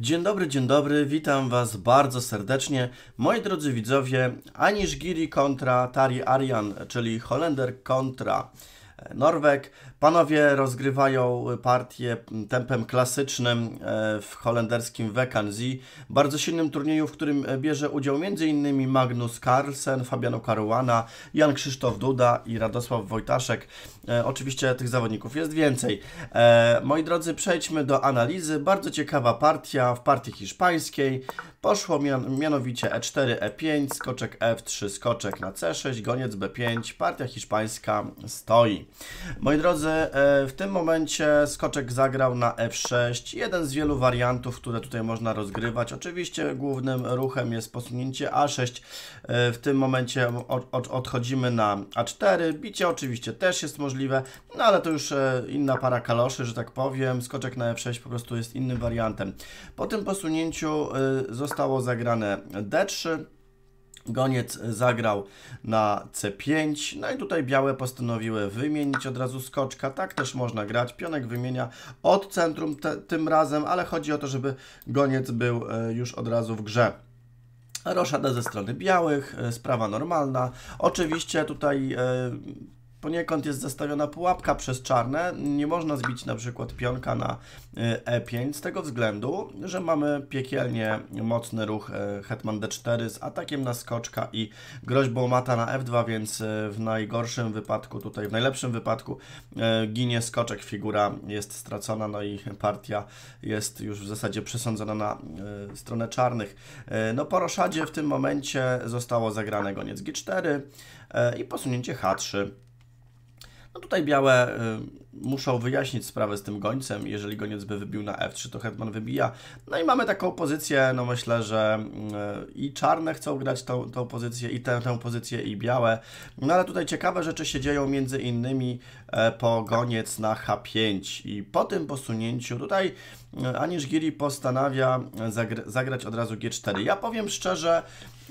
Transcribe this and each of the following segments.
Dzień dobry, dzień dobry, witam Was bardzo serdecznie. Moi drodzy widzowie, Anish Giri kontra Tari Arian, czyli Holender kontra Norweg. Panowie rozgrywają partię tempem klasycznym e, w holenderskim Wekanzi, bardzo silnym turnieju, w którym bierze udział m.in. Magnus Carlsen, Fabiano Caruana, Jan Krzysztof Duda i Radosław Wojtaszek. E, oczywiście tych zawodników jest więcej. E, moi drodzy, przejdźmy do analizy. Bardzo ciekawa partia w partii hiszpańskiej. Poszło mian mianowicie E4, E5, skoczek F3, skoczek na C6, goniec B5. Partia hiszpańska stoi. Moi drodzy, e, w tym momencie skoczek zagrał na f6, jeden z wielu wariantów, które tutaj można rozgrywać. Oczywiście głównym ruchem jest posunięcie a6, e, w tym momencie odchodzimy na a4, bicie oczywiście też jest możliwe, no ale to już e, inna para kaloszy, że tak powiem, skoczek na f6 po prostu jest innym wariantem. Po tym posunięciu zostało zagrane d3, Goniec e, zagrał na C5, no i tutaj białe postanowiły wymienić od razu skoczka, tak też można grać, pionek wymienia od centrum te, tym razem, ale chodzi o to, żeby goniec był e, już od razu w grze. Roszada ze strony białych, e, sprawa normalna. Oczywiście tutaj poniekąd jest zestawiona pułapka przez czarne. Nie można zbić na przykład pionka na y, e5 z tego względu, że mamy piekielnie mocny ruch y, hetman d4 z atakiem na skoczka i groźbą mata na f2, więc y, w najgorszym wypadku, tutaj w najlepszym wypadku ginie skoczek, figura jest stracona, no i partia jest już w zasadzie przesądzona na stronę czarnych. No po roszadzie w tym momencie zostało zagrane goniec g4 i posunięcie h3. No tutaj białe y, muszą wyjaśnić sprawę z tym gońcem. Jeżeli goniec by wybił na f3, to hetman wybija. No i mamy taką pozycję, no myślę, że y, i czarne chcą grać tą, tą pozycję, i tę, tę pozycję, i białe. No ale tutaj ciekawe rzeczy się dzieją między innymi e, po goniec na h5. I po tym posunięciu tutaj y, Anisz Giri postanawia zagrać od razu g4. Ja powiem szczerze,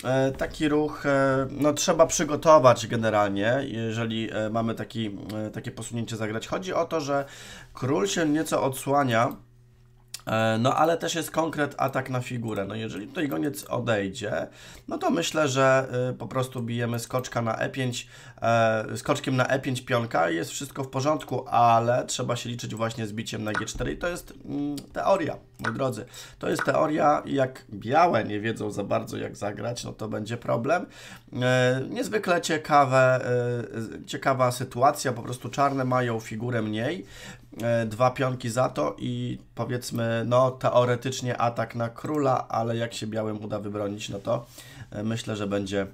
E, taki ruch e, no, trzeba przygotować generalnie, jeżeli e, mamy taki, takie posunięcie zagrać. Chodzi o to, że król się nieco odsłania E, no ale też jest konkret atak na figurę. No jeżeli tutaj goniec odejdzie, no to myślę, że y, po prostu bijemy skoczka na E5, e, skoczkiem na E5 pionka i jest wszystko w porządku, ale trzeba się liczyć właśnie z biciem na G4 i to jest mm, teoria, moi drodzy. To jest teoria jak białe nie wiedzą za bardzo jak zagrać, no to będzie problem. E, niezwykle ciekawe, ciekawa sytuacja, po prostu czarne mają figurę mniej, E, dwa pionki za to i powiedzmy, no teoretycznie atak na króla, ale jak się białym uda wybronić, no to e, myślę, że będzie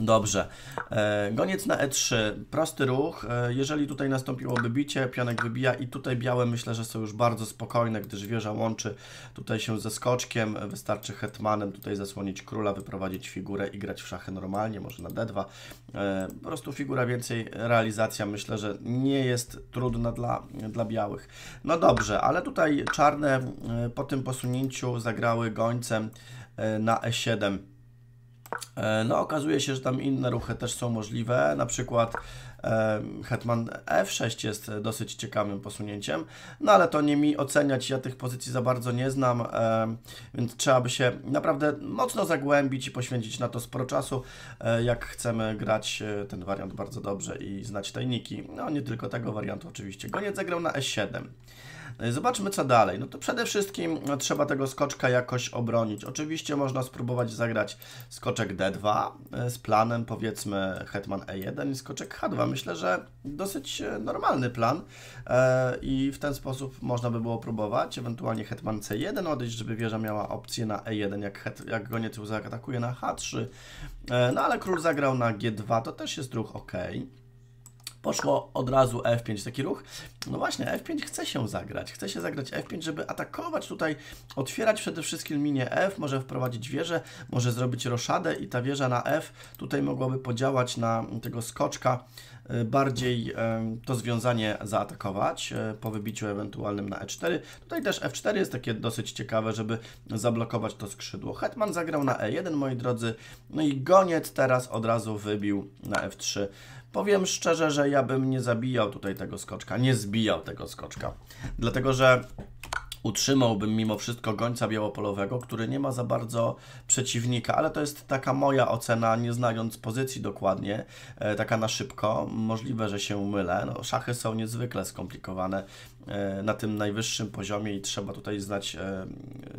Dobrze. E, goniec na E3. Prosty ruch. E, jeżeli tutaj nastąpiłoby bicie, pionek wybija i tutaj białe myślę, że są już bardzo spokojne, gdyż wieża łączy tutaj się ze skoczkiem. Wystarczy hetmanem tutaj zasłonić króla, wyprowadzić figurę i grać w szachy normalnie, może na D2. E, po prostu figura więcej realizacja myślę, że nie jest trudna dla, dla białych. No dobrze, ale tutaj czarne po tym posunięciu zagrały gońcem na E7. E, no, okazuje się, że tam inne ruchy też są możliwe, na przykład e, Hetman F6 jest dosyć ciekawym posunięciem, no ale to nie mi oceniać, ja tych pozycji za bardzo nie znam, e, więc trzeba by się naprawdę mocno zagłębić i poświęcić na to sporo czasu, jak chcemy grać ten wariant bardzo dobrze i znać tajniki. No nie tylko tego wariantu oczywiście. Goniec zagrał na E7. E, zobaczmy co dalej. No to przede wszystkim trzeba tego skoczka jakoś obronić. Oczywiście można spróbować zagrać skoczek D2 e, z planem powiedzmy hetman E1 i skoczek H2. Mhm. Myślę, że dosyć e, normalny plan i w ten sposób można by było próbować. Ewentualnie hetman C1 odejść, żeby wieża miała opcję na E1, jak, het, jak goniec zaatakuje na H3. No ale król zagrał na G2, to też jest ruch ok poszło od razu F5, taki ruch. No właśnie, F5 chce się zagrać, chce się zagrać F5, żeby atakować tutaj, otwierać przede wszystkim linię F, może wprowadzić wieżę, może zrobić roszadę i ta wieża na F tutaj mogłaby podziałać na tego skoczka, y, bardziej to związanie zaatakować y, po wybiciu ewentualnym na E4. Tutaj też F4 jest takie dosyć ciekawe, żeby zablokować to skrzydło. Hetman zagrał na E1, moi drodzy, no i goniec teraz od razu wybił na F3. Powiem szczerze, że ja bym nie zabijał tutaj tego skoczka, nie zbijał tego skoczka. Dlatego, że utrzymałbym mimo wszystko gońca białopolowego, który nie ma za bardzo przeciwnika, ale to jest taka moja ocena, nie znając pozycji dokładnie, e, taka na szybko. Możliwe, że się mylę. No, szachy są niezwykle skomplikowane E, na tym najwyższym poziomie i trzeba tutaj znać e,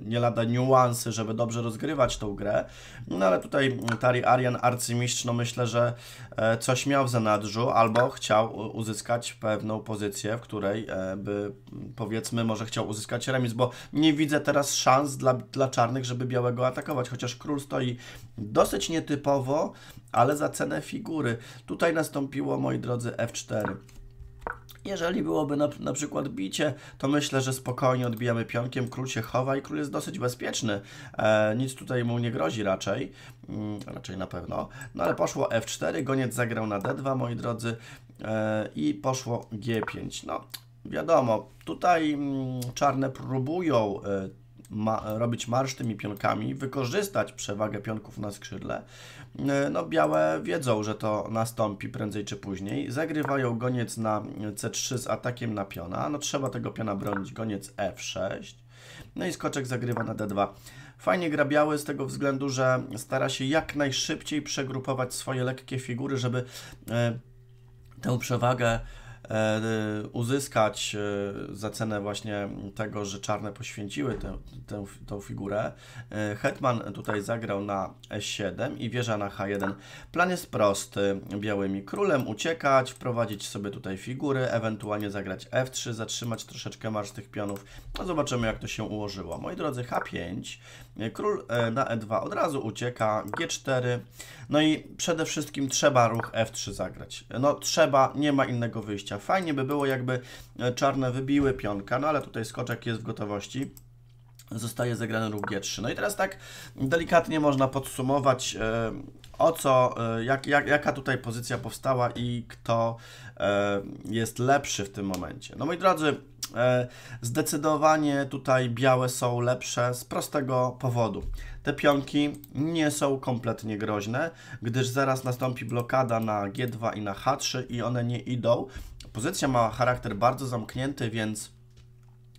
nie lada niuanse, żeby dobrze rozgrywać tą grę. No ale tutaj Tari Arian, arcymistrz, no myślę, że e, coś miał w zanadrzu albo chciał uzyskać pewną pozycję, w której by powiedzmy może chciał uzyskać remis, bo nie widzę teraz szans dla, dla czarnych, żeby białego atakować, chociaż król stoi dosyć nietypowo, ale za cenę figury. Tutaj nastąpiło, moi drodzy, F4. Jeżeli byłoby na, na przykład bicie, to myślę, że spokojnie odbijamy pionkiem, król się chowa i król jest dosyć bezpieczny. E, nic tutaj mu nie grozi raczej, mm, raczej na pewno. No ale poszło f4, goniec zagrał na d2, moi drodzy, e, i poszło g5. No, wiadomo, tutaj mm, czarne próbują... E, ma, robić marsz tymi pionkami, wykorzystać przewagę pionków na skrzydle, e, no białe wiedzą, że to nastąpi prędzej czy później. Zagrywają goniec na C3 z atakiem na piona. No trzeba tego piona bronić. Goniec F6. No i skoczek zagrywa na D2. Fajnie gra biały z tego względu, że stara się jak najszybciej przegrupować swoje lekkie figury, żeby e, tę przewagę E, uzyskać e, za cenę właśnie tego, że czarne poświęciły tę, tę, tę figurę. E, Hetman tutaj zagrał na e7 i wieża na h1. Plan jest prosty. Białymi królem uciekać, wprowadzić sobie tutaj figury, ewentualnie zagrać f3, zatrzymać troszeczkę marsz tych pionów. No zobaczymy jak to się ułożyło. Moi drodzy, h5, król na e2 od razu ucieka, g4. No i przede wszystkim trzeba ruch f3 zagrać. No trzeba, nie ma innego wyjścia Fajnie by było, jakby e, czarne wybiły pionka, no ale tutaj skoczek jest w gotowości zostaje zagrany ruch G3. No i teraz tak delikatnie można podsumować e, o co, e, jak, jak, jaka tutaj pozycja powstała i kto jest lepszy w tym momencie. No moi drodzy, zdecydowanie tutaj białe są lepsze z prostego powodu. Te pionki nie są kompletnie groźne, gdyż zaraz nastąpi blokada na G2 i na H3 i one nie idą, Pozycja ma charakter bardzo zamknięty, więc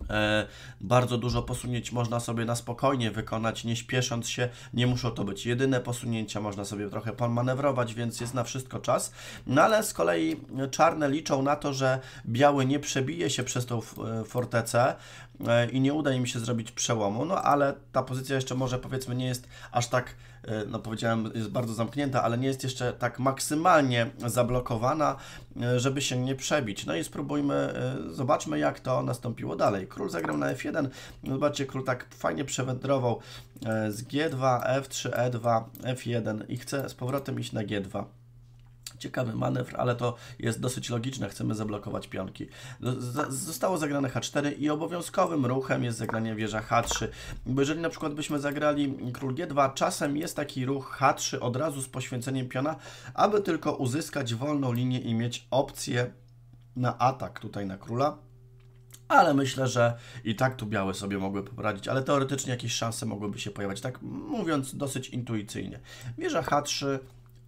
e, bardzo dużo posunięć można sobie na spokojnie wykonać, nie śpiesząc się, nie muszą to być jedyne posunięcia, można sobie trochę manewrować, więc jest na wszystko czas. No ale z kolei czarne liczą na to, że biały nie przebije się przez tą e, fortecę e, i nie uda im się zrobić przełomu, no ale ta pozycja jeszcze może powiedzmy nie jest aż tak E, no powiedziałem, jest bardzo zamknięta, ale nie jest jeszcze tak maksymalnie zablokowana, e, żeby się nie przebić. No i spróbujmy, e, zobaczmy jak to nastąpiło dalej. Król zagrał na F1, no, zobaczcie, król tak fajnie przewędrował z G2, F3, E2, F1 i chce z powrotem iść na G2. Ciekawy manewr, ale to jest dosyć logiczne. Chcemy zablokować pionki. No, zostało zagrane H4 i obowiązkowym ruchem jest zagranie wieża H3. Bo jeżeli na przykład byśmy zagrali król G2, czasem jest taki ruch H3 od razu z poświęceniem piona, aby tylko uzyskać wolną linię i mieć opcję na atak tutaj na króla ale myślę, że i tak tu białe sobie mogły poradzić, ale teoretycznie jakieś szanse mogłyby się pojawiać, tak mówiąc dosyć intuicyjnie. Wieża H3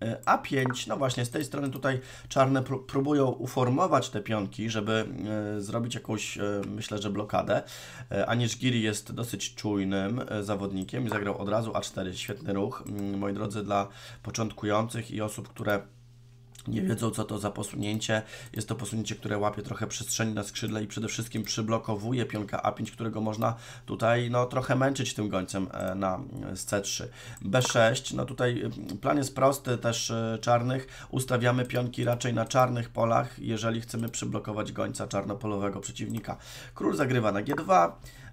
E, A5, no właśnie, z tej strony tutaj czarne pró próbują uformować te pionki, żeby e, zrobić jakąś, e, myślę, że blokadę. Y, Aniżgiri jest dosyć czujnym zawodnikiem i zagrał od razu A4. Świetny ruch, moi drodzy, dla początkujących i osób, które nie wiedzą, co to za posunięcie. Jest to posunięcie, które łapie trochę przestrzeni na skrzydle i przede wszystkim przyblokowuje pionka A5, którego można tutaj no, trochę męczyć tym gońcem e, na z C3. B6, no tutaj e, plan jest prosty też e, czarnych. Ustawiamy pionki raczej na czarnych polach, jeżeli chcemy przyblokować gońca czarnopolowego przeciwnika. Król zagrywa na G2.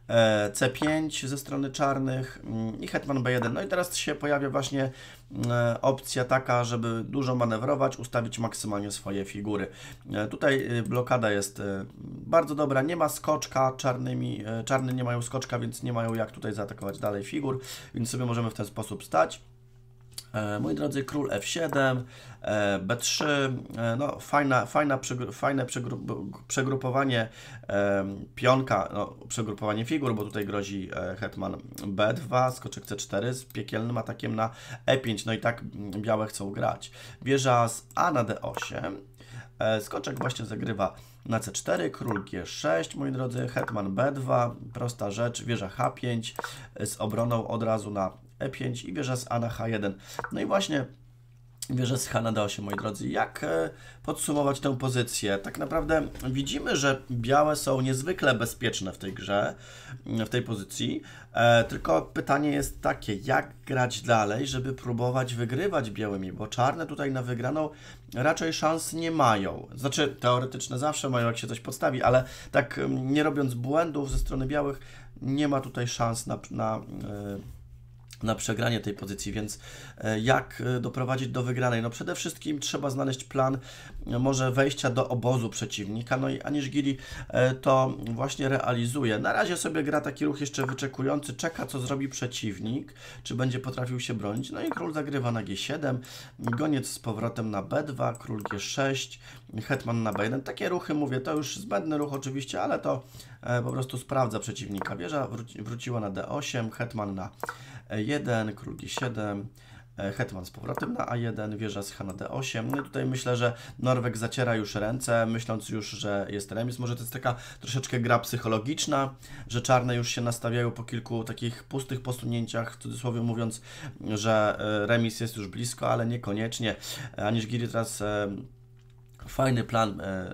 E, C5 ze strony czarnych mm, i hetman B1. No i teraz się pojawia właśnie mm, e, opcja taka, żeby dużo manewrować, ustawić maksymalnie swoje figury. E, tutaj y, blokada jest y, bardzo dobra, nie ma skoczka czarnymi, czarne nie mają skoczka, więc nie mają jak tutaj zaatakować dalej figur, więc sobie możemy w ten sposób stać. E, moi drodzy, król f7, e, b3, e, no fajna, fajna, fajne przegrupowanie pionka, no, przegrupowanie figur, bo tutaj grozi hetman b2, skoczek c4 z piekielnym atakiem na e5, no i tak mm, białe chcą grać. Wieża z a na d8, skoczek właśnie zagrywa na c4, król g6, moi drodzy, hetman b2, prosta rzecz, wieża h5 z obroną od razu na E5 i bierze z A na H1. No i właśnie bierze z H na D8, moi drodzy. Jak e, podsumować tę pozycję? Tak naprawdę widzimy, że białe są niezwykle bezpieczne w tej grze, mm, w tej pozycji, e, tylko pytanie jest takie, jak grać dalej, żeby próbować wygrywać białymi, bo czarne tutaj na wygraną raczej szans nie mają. Znaczy, teoretyczne zawsze mają, jak się coś podstawi, ale tak mm, nie robiąc błędów ze strony białych, nie ma tutaj szans na, na e, na przegranie tej pozycji, więc e, jak e, doprowadzić do wygranej? No przede wszystkim trzeba znaleźć plan e, może wejścia do obozu przeciwnika, no i Anisz Gili to właśnie realizuje. Na razie sobie gra taki ruch jeszcze wyczekujący, czeka co zrobi przeciwnik, czy będzie potrafił się bronić, no i król zagrywa na g7, goniec z powrotem na b2, król g6, hetman na b1. Takie ruchy, mówię, to już zbędny ruch oczywiście, ale to po prostu sprawdza przeciwnika. Wieża wróci, wróciła na d8, hetman na 1 król G7, Hetman z powrotem na A1, wieża z Hana D8. No i tutaj myślę, że Norwek zaciera już ręce, myśląc już, że jest remis. Może to jest taka troszeczkę gra psychologiczna, że czarne już się nastawiają po kilku takich pustych posunięciach, w cudzysłowie mówiąc, że e, remis jest już blisko, ale niekoniecznie. Aniż Giri teraz e, fajny plan e,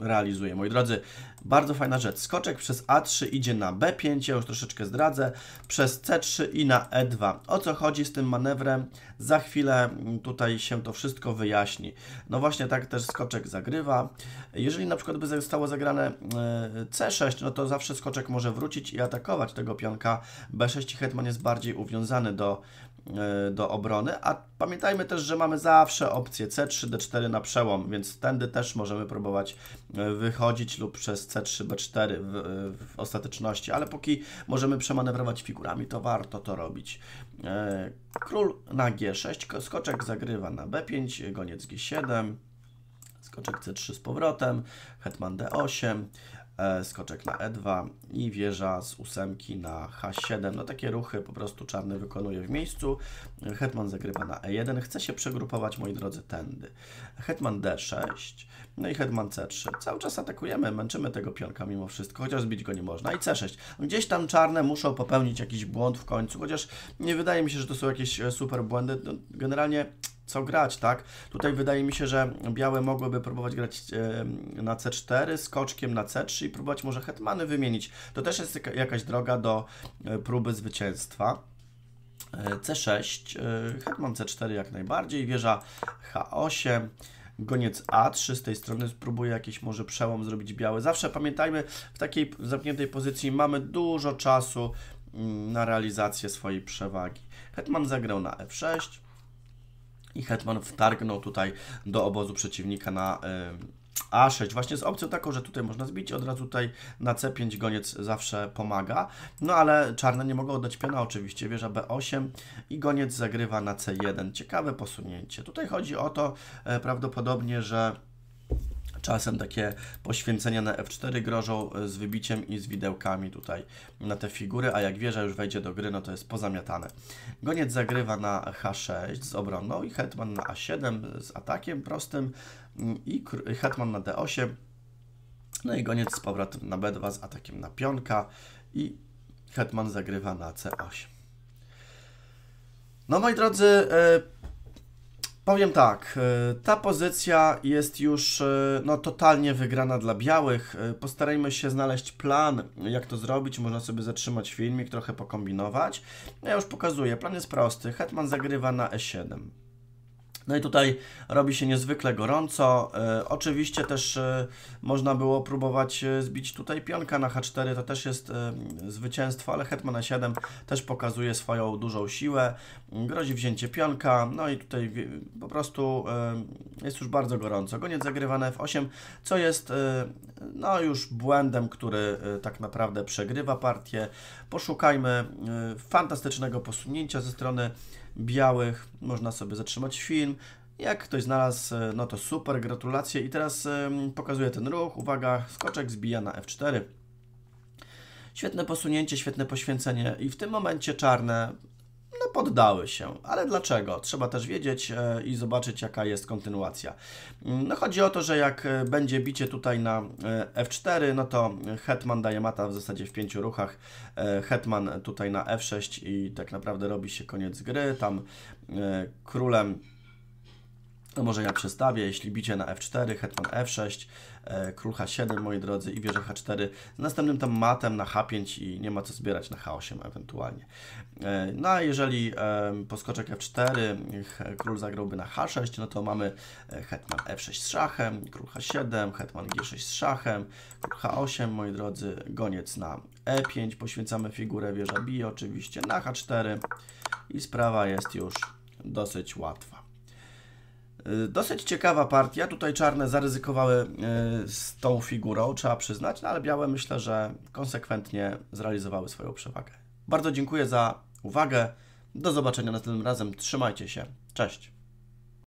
realizuje. Moi drodzy, bardzo fajna rzecz. Skoczek przez A3 idzie na B5, ja już troszeczkę zdradzę, przez C3 i na E2. O co chodzi z tym manewrem? Za chwilę mm, tutaj się to wszystko wyjaśni. No właśnie tak też skoczek zagrywa. Jeżeli na przykład by zostało zagrane e, C6, no to zawsze skoczek może wrócić i atakować tego pionka. B6 i hetman jest bardziej uwiązany do E, do obrony, a pamiętajmy też, że mamy zawsze opcję C3, D4 na przełom, więc tędy też możemy próbować e, wychodzić lub przez C3, B4 w, e, w ostateczności, ale póki możemy przemanewrować figurami, to warto to robić. Król na G6, skoczek zagrywa na B5, goniec G7, skoczek C3 z powrotem, hetman D8, E, skoczek na E2 i wieża z ósemki na H7. No takie ruchy po prostu czarny wykonuje w miejscu. Hetman zagrywa na E1. Chce się przegrupować, moi drodzy, tędy. Hetman D6, no i hetman C3. Cały czas atakujemy, męczymy tego pionka mimo wszystko, chociaż zbić go nie można. I C6. No, gdzieś tam czarne muszą popełnić jakiś błąd w końcu, chociaż nie wydaje mi się, że to są jakieś e, super błędy. No, generalnie co grać, tak? Tutaj wydaje mi się, że białe mogłyby próbować grać na C4, skoczkiem na C3 i próbować może hetmany wymienić. To też jest jakaś droga do e, próby zwycięstwa. E, C6, e, hetman C4 jak najbardziej, wieża H8, goniec A3 z tej strony spróbuje jakiś może przełom zrobić biały. Zawsze pamiętajmy, w takiej zamkniętej pozycji mamy dużo czasu mm, na realizację swojej przewagi. Hetman zagrał na F6, i Hetman wtargnął tutaj do obozu przeciwnika na a6 właśnie z opcją taką, że tutaj można zbić, od razu tutaj na C5 goniec zawsze pomaga, no ale czarne nie mogą oddać piona oczywiście, wieża B8 i goniec zagrywa na C1, ciekawe posunięcie. Tutaj chodzi o to e, prawdopodobnie, że Czasem takie poświęcenia na F4 grożą e, z wybiciem i z widełkami tutaj na te figury, a jak wieża już wejdzie do gry, no to jest pozamiatane. Goniec zagrywa na H6 z obroną i hetman na A7 z atakiem prostym mm, i hetman na D8. No i goniec z powrotem na B2 z atakiem na pionka i hetman zagrywa na C8. No moi drodzy, e, Powiem tak, e, ta pozycja jest już e, no, totalnie wygrana dla białych. E, postarajmy się znaleźć plan, jak to zrobić. Można sobie zatrzymać filmik, trochę pokombinować. Ja już pokazuję. Plan jest prosty. Hetman zagrywa na E7. No i tutaj robi się niezwykle gorąco. E, oczywiście też e, można było próbować e, zbić tutaj pionka na H4, to też jest e, zwycięstwo, ale hetman na 7 też pokazuje swoją dużą siłę. Grozi wzięcie pionka, no i tutaj po prostu e, jest już bardzo gorąco. Goniec zagrywane F8, co jest e, no już błędem, który tak naprawdę przegrywa partię. Poszukajmy fantastycznego posunięcia ze strony białych, można sobie zatrzymać film. Jak ktoś znalazł, e, no to super, gratulacje. I teraz pokazuję ten ruch, uwaga, skoczek zbija na F4. Świetne posunięcie, świetne poświęcenie i w tym momencie czarne poddały się. Ale dlaczego? Trzeba też wiedzieć e, i zobaczyć, jaka jest kontynuacja. Mm, no chodzi o to, że jak e, będzie bicie tutaj na e, F4, no to hetman daje mata w zasadzie w pięciu ruchach. Hetman tutaj na F6 i tak naprawdę robi się koniec gry. Tam królem... No może ja przestawię, jeśli bicie na F4, hetman F6, E, król H7, moi drodzy, i wieża H4. Z następnym tam matem na H5 i nie ma co zbierać na H8 ewentualnie. E, no a jeżeli e, poskoczek F4, król zagrałby na H6, no to mamy hetman F6 z szachem, król H7, hetman G6 z szachem, król H8, moi drodzy, goniec na E5, poświęcamy figurę wieża bije oczywiście na H4 i sprawa jest już dosyć łatwa. Y, dosyć ciekawa partia. Tutaj czarne zaryzykowały y, z tą figurą, trzeba przyznać, no ale białe myślę, że konsekwentnie zrealizowały swoją przewagę. Bardzo dziękuję za uwagę. Do zobaczenia następnym razem. Trzymajcie się. Cześć.